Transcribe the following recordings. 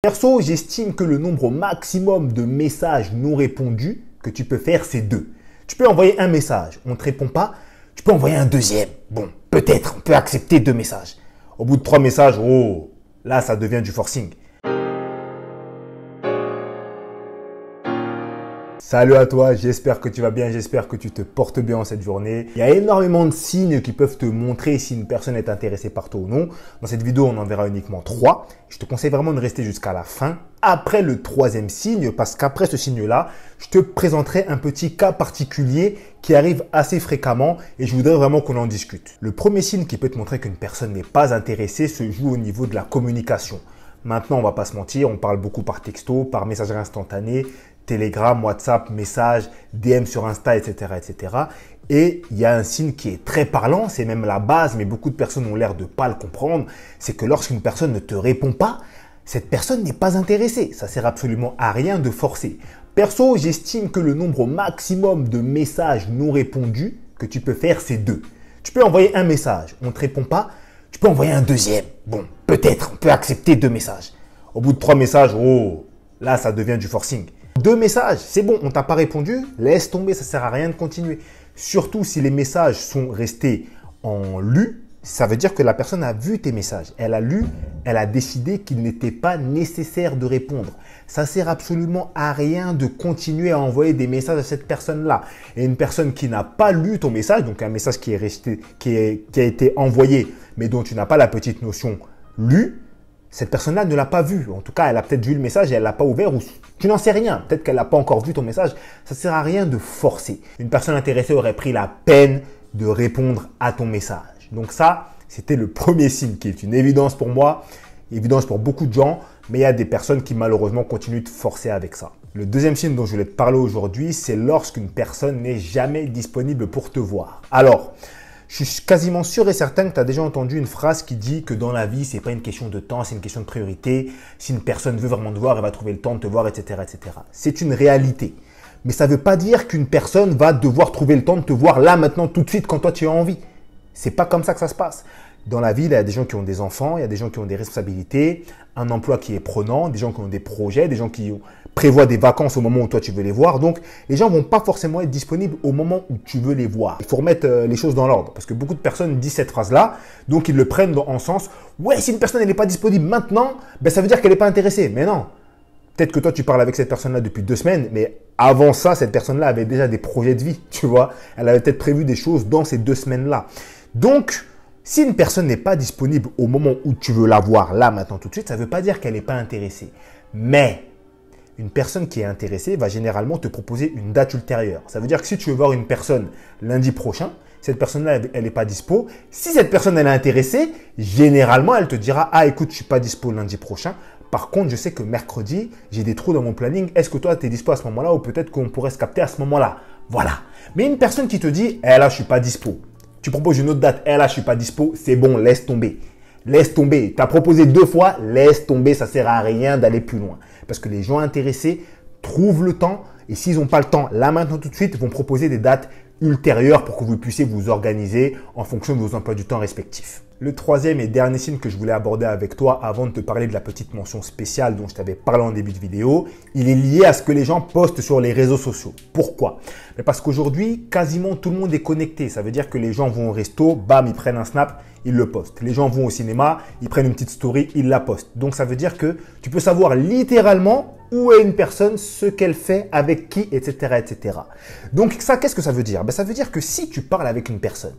Perso, j'estime que le nombre maximum de messages non répondus que tu peux faire, c'est deux. Tu peux envoyer un message, on ne te répond pas, tu peux envoyer un deuxième. Bon, peut-être, on peut accepter deux messages. Au bout de trois messages, oh, là, ça devient du forcing. Salut à toi, j'espère que tu vas bien, j'espère que tu te portes bien en cette journée. Il y a énormément de signes qui peuvent te montrer si une personne est intéressée par toi ou non. Dans cette vidéo, on en verra uniquement trois. Je te conseille vraiment de rester jusqu'à la fin, après le troisième signe, parce qu'après ce signe-là, je te présenterai un petit cas particulier qui arrive assez fréquemment et je voudrais vraiment qu'on en discute. Le premier signe qui peut te montrer qu'une personne n'est pas intéressée se joue au niveau de la communication. Maintenant, on va pas se mentir, on parle beaucoup par texto, par messagerie instantanée, Telegram, WhatsApp, message, DM sur Insta, etc., etc. Et il y a un signe qui est très parlant, c'est même la base, mais beaucoup de personnes ont l'air de ne pas le comprendre, c'est que lorsqu'une personne ne te répond pas, cette personne n'est pas intéressée. Ça sert absolument à rien de forcer. Perso, j'estime que le nombre maximum de messages non répondus que tu peux faire, c'est deux. Tu peux envoyer un message, on ne te répond pas, tu peux envoyer un deuxième. Bon, peut-être, on peut accepter deux messages. Au bout de trois messages, oh, là, ça devient du forcing. Deux messages, c'est bon, on t'a pas répondu, laisse tomber, ça sert à rien de continuer. Surtout si les messages sont restés en lu, ça veut dire que la personne a vu tes messages. Elle a lu, elle a décidé qu'il n'était pas nécessaire de répondre. Ça sert absolument à rien de continuer à envoyer des messages à cette personne-là. Et une personne qui n'a pas lu ton message, donc un message qui est resté, qui a été envoyé, mais dont tu n'as pas la petite notion lu, cette personne-là ne l'a pas vu. En tout cas, elle a peut-être vu le message et elle l'a pas ouvert ou tu n'en sais rien. Peut-être qu'elle n'a pas encore vu ton message. Ça sert à rien de forcer. Une personne intéressée aurait pris la peine de répondre à ton message. Donc ça, c'était le premier signe qui est une évidence pour moi, évidence pour beaucoup de gens, mais il y a des personnes qui malheureusement continuent de forcer avec ça. Le deuxième signe dont je voulais te parler aujourd'hui, c'est lorsqu'une personne n'est jamais disponible pour te voir. Alors, je suis quasiment sûr et certain que tu as déjà entendu une phrase qui dit que dans la vie, c'est pas une question de temps, c'est une question de priorité. Si une personne veut vraiment te voir, elle va trouver le temps de te voir, etc., etc. C'est une réalité. Mais ça ne veut pas dire qu'une personne va devoir trouver le temps de te voir là, maintenant, tout de suite, quand toi tu as envie. C'est pas comme ça que ça se passe. Dans la vie, il y a des gens qui ont des enfants, il y a des gens qui ont des responsabilités, un emploi qui est prenant, des gens qui ont des projets, des gens qui ont prévoit des vacances au moment où toi tu veux les voir. Donc les gens vont pas forcément être disponibles au moment où tu veux les voir. Il faut remettre euh, les choses dans l'ordre parce que beaucoup de personnes disent cette phrase-là, donc ils le prennent en sens ouais si une personne n'est pas disponible maintenant, ben ça veut dire qu'elle n'est pas intéressée. Mais non. Peut-être que toi tu parles avec cette personne-là depuis deux semaines, mais avant ça cette personne-là avait déjà des projets de vie, tu vois. Elle avait peut-être prévu des choses dans ces deux semaines-là. Donc si une personne n'est pas disponible au moment où tu veux la voir, là, maintenant, tout de suite, ça veut pas dire qu'elle n'est pas intéressée. Mais une personne qui est intéressée va généralement te proposer une date ultérieure. Ça veut dire que si tu veux voir une personne lundi prochain, cette personne-là, elle n'est pas dispo. Si cette personne, elle est intéressée, généralement, elle te dira, ah écoute, je suis pas dispo lundi prochain. Par contre, je sais que mercredi, j'ai des trous dans mon planning. Est-ce que toi, tu es dispo à ce moment-là ou peut-être qu'on pourrait se capter à ce moment-là Voilà. Mais une personne qui te dit, eh là, je suis pas dispo. Tu proposes une autre date, eh là, je suis pas dispo, c'est bon, laisse tomber laisse tomber. Tu as proposé deux fois, laisse tomber, ça sert à rien d'aller plus loin. Parce que les gens intéressés trouvent le temps et s'ils n'ont pas le temps là maintenant tout de suite, vont proposer des dates ultérieure pour que vous puissiez vous organiser en fonction de vos emplois du temps respectifs. Le troisième et dernier signe que je voulais aborder avec toi avant de te parler de la petite mention spéciale dont je t'avais parlé en début de vidéo, il est lié à ce que les gens postent sur les réseaux sociaux. Pourquoi Parce qu'aujourd'hui, quasiment tout le monde est connecté. Ça veut dire que les gens vont au resto, bam, ils prennent un snap, ils le postent. Les gens vont au cinéma, ils prennent une petite story, ils la postent. Donc ça veut dire que tu peux savoir littéralement où est une personne, ce qu'elle fait, avec qui, etc., etc. Donc ça, qu'est-ce que ça veut dire ben, Ça veut dire que si tu parles avec une personne,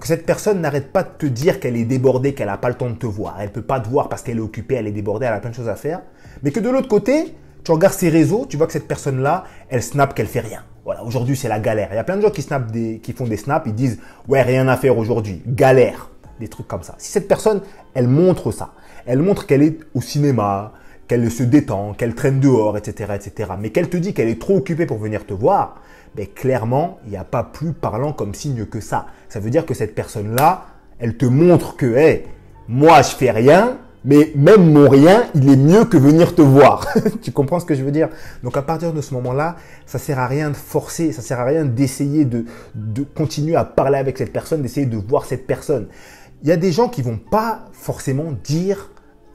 que cette personne n'arrête pas de te dire qu'elle est débordée, qu'elle n'a pas le temps de te voir, elle ne peut pas te voir parce qu'elle est occupée, elle est débordée, elle a plein de choses à faire, mais que de l'autre côté, tu regardes ses réseaux, tu vois que cette personne-là, elle snap qu'elle fait rien. Voilà, aujourd'hui c'est la galère. Il y a plein de gens qui, snap qui font des snaps, ils disent ouais rien à faire aujourd'hui, galère, des trucs comme ça. Si cette personne, elle montre ça, elle montre qu'elle est au cinéma, qu'elle se détend, qu'elle traîne dehors, etc., etc., mais qu'elle te dit qu'elle est trop occupée pour venir te voir, ben clairement, il n'y a pas plus parlant comme signe que ça. Ça veut dire que cette personne-là, elle te montre que, hey, moi, je fais rien, mais même mon rien, il est mieux que venir te voir. tu comprends ce que je veux dire Donc à partir de ce moment-là, ça sert à rien de forcer, ça sert à rien d'essayer de, de continuer à parler avec cette personne, d'essayer de voir cette personne. Il y a des gens qui vont pas forcément dire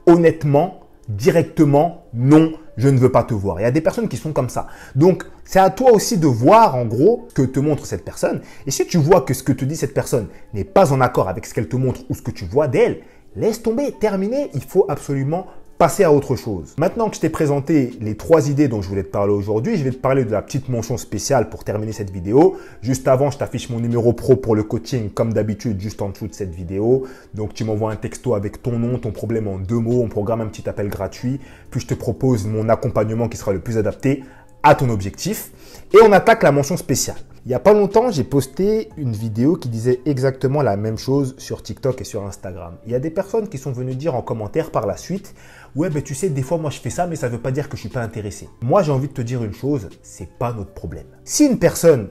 honnêtement directement non, je ne veux pas te voir. Il y a des personnes qui sont comme ça. Donc, c'est à toi aussi de voir en gros que te montre cette personne. Et si tu vois que ce que te dit cette personne n'est pas en accord avec ce qu'elle te montre ou ce que tu vois d'elle, laisse tomber, terminé, il faut absolument passer à autre chose. Maintenant que je t'ai présenté les trois idées dont je voulais te parler aujourd'hui, je vais te parler de la petite mention spéciale pour terminer cette vidéo. Juste avant, je t'affiche mon numéro pro pour le coaching, comme d'habitude, juste en dessous de cette vidéo. Donc, tu m'envoies un texto avec ton nom, ton problème en deux mots. On programme un petit appel gratuit. Puis, je te propose mon accompagnement qui sera le plus adapté à ton objectif. Et on attaque la mention spéciale. Il n'y a pas longtemps, j'ai posté une vidéo qui disait exactement la même chose sur TikTok et sur Instagram. Il y a des personnes qui sont venues dire en commentaire par la suite Ouais, ben tu sais, des fois moi je fais ça, mais ça ne veut pas dire que je suis pas intéressé. Moi j'ai envie de te dire une chose c'est pas notre problème. Si une personne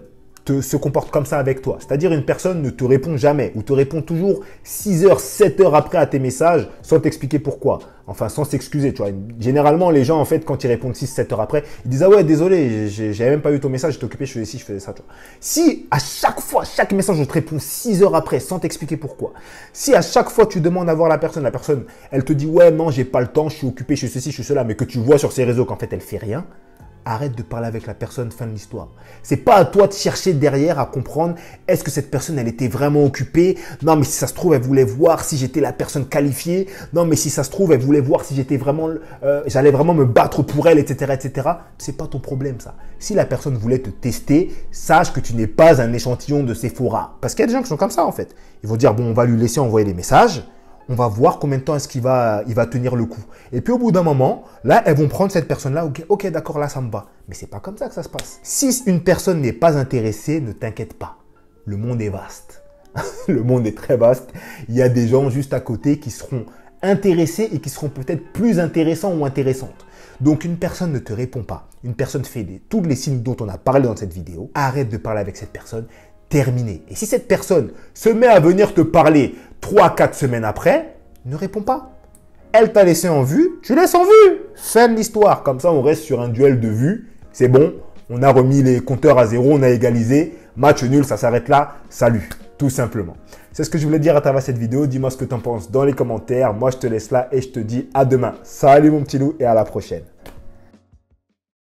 se comporte comme ça avec toi. C'est-à-dire une personne ne te répond jamais ou te répond toujours 6 heures, 7 heures après à tes messages sans t'expliquer pourquoi. Enfin, sans s'excuser, tu Généralement, les gens, en fait, quand ils répondent 6, 7 heures après, ils disent, ah ouais, désolé, j'avais même pas eu ton message, j'étais occupé, je faisais ci, je faisais ça, Si à chaque fois, chaque message, je te réponds 6 heures après sans t'expliquer pourquoi. Si à chaque fois, tu demandes à voir la personne, la personne, elle te dit, ouais, non, j'ai pas le temps, je suis occupé, je suis ceci, je suis cela, mais que tu vois sur ces réseaux qu'en fait, elle fait rien arrête de parler avec la personne, fin de l'histoire. C'est pas à toi de chercher derrière à comprendre est-ce que cette personne elle était vraiment occupée. Non mais si ça se trouve elle voulait voir si j'étais la personne qualifiée. Non mais si ça se trouve elle voulait voir si j'étais vraiment, euh, j'allais vraiment me battre pour elle, etc., etc. C'est pas ton problème ça. Si la personne voulait te tester, sache que tu n'es pas un échantillon de Sephora. Parce qu'il y a des gens qui sont comme ça en fait. Ils vont dire bon on va lui laisser envoyer des messages on va voir combien de temps est-ce qu'il va, il va tenir le coup. Et puis au bout d'un moment, là, elles vont prendre cette personne-là, ok, okay d'accord, là, ça me va. Mais c'est pas comme ça que ça se passe. Si une personne n'est pas intéressée, ne t'inquiète pas. Le monde est vaste. le monde est très vaste. Il y a des gens juste à côté qui seront intéressés et qui seront peut-être plus intéressants ou intéressantes. Donc une personne ne te répond pas, une personne fait des, tous les signes dont on a parlé dans cette vidéo, arrête de parler avec cette personne, terminé. Et si cette personne se met à venir te parler 3-4 semaines après, ne réponds pas. Elle t'a laissé en vue, tu laisses en vue. Fin de l'histoire. Comme ça, on reste sur un duel de vue. C'est bon, on a remis les compteurs à zéro, on a égalisé. Match nul, ça s'arrête là. Salut, tout simplement. C'est ce que je voulais dire à travers cette vidéo. Dis-moi ce que tu en penses dans les commentaires. Moi, je te laisse là et je te dis à demain. Salut mon petit loup et à la prochaine.